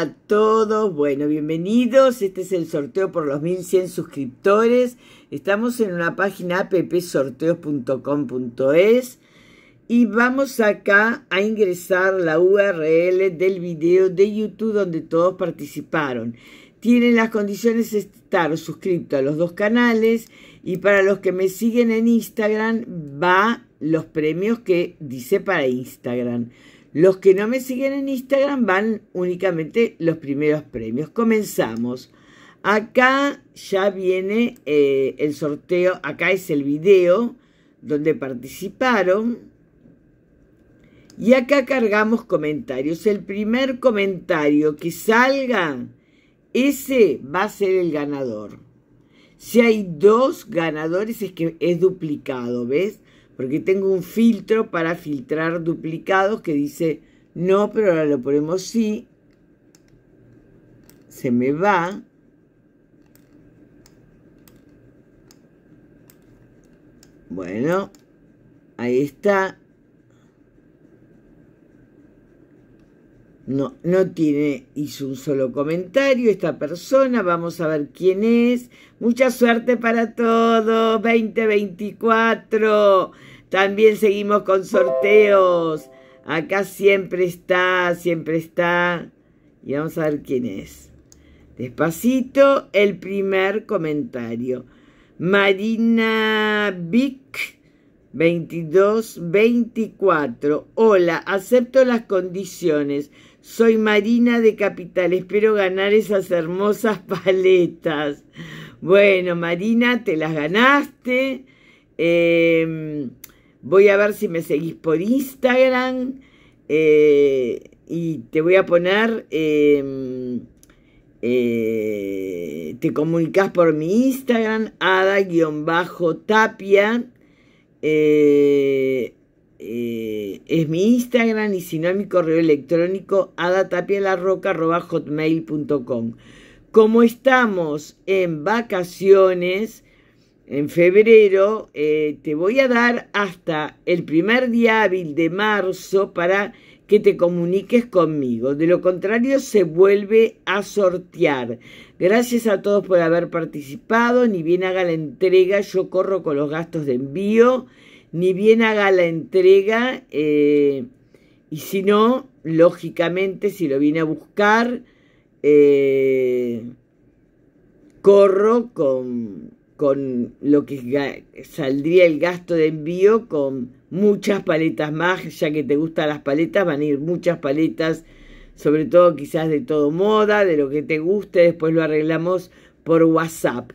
a todos, bueno, bienvenidos. Este es el sorteo por los 1100 suscriptores. Estamos en una página appsorteos.com.es y vamos acá a ingresar la URL del video de YouTube donde todos participaron. Tienen las condiciones de estar suscrito a los dos canales y para los que me siguen en Instagram va los premios que dice para Instagram. Los que no me siguen en Instagram van únicamente los primeros premios. Comenzamos. Acá ya viene eh, el sorteo, acá es el video donde participaron. Y acá cargamos comentarios. El primer comentario que salga, ese va a ser el ganador. Si hay dos ganadores es que es duplicado, ¿ves? porque tengo un filtro para filtrar duplicados que dice no, pero ahora lo ponemos sí. Se me va. Bueno, ahí está. No, no tiene, hizo un solo comentario esta persona, vamos a ver quién es. Mucha suerte para todos, 2024. También seguimos con sorteos. Acá siempre está, siempre está. Y vamos a ver quién es. Despacito, el primer comentario. Marina Vic 2224. Hola, acepto las condiciones soy Marina de Capital, espero ganar esas hermosas paletas. Bueno, Marina, te las ganaste. Em, voy a ver si me seguís por Instagram eh, y te voy a poner, em, eh, te comunicas por mi Instagram, ada-tapia. Eh, es mi Instagram y si no, mi correo electrónico adatapialarroca.hotmail.com. Como estamos en vacaciones, en febrero, eh, te voy a dar hasta el primer día de marzo para que te comuniques conmigo. De lo contrario, se vuelve a sortear. Gracias a todos por haber participado. Ni bien haga la entrega, yo corro con los gastos de envío ni bien haga la entrega, eh, y si no, lógicamente, si lo viene a buscar, eh, corro con, con lo que saldría el gasto de envío con muchas paletas más, ya que te gustan las paletas, van a ir muchas paletas, sobre todo quizás de todo moda, de lo que te guste, después lo arreglamos por WhatsApp.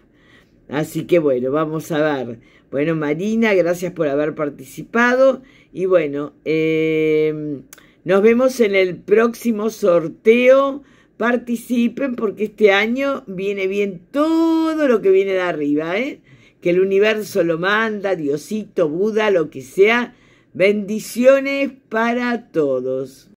Así que bueno, vamos a ver. Bueno, Marina, gracias por haber participado. Y bueno, em, nos vemos en el próximo sorteo. Participen porque este año viene bien todo lo que viene de arriba, ¿eh? Que el universo lo manda, Diosito, Buda, lo que sea. Bendiciones para todos.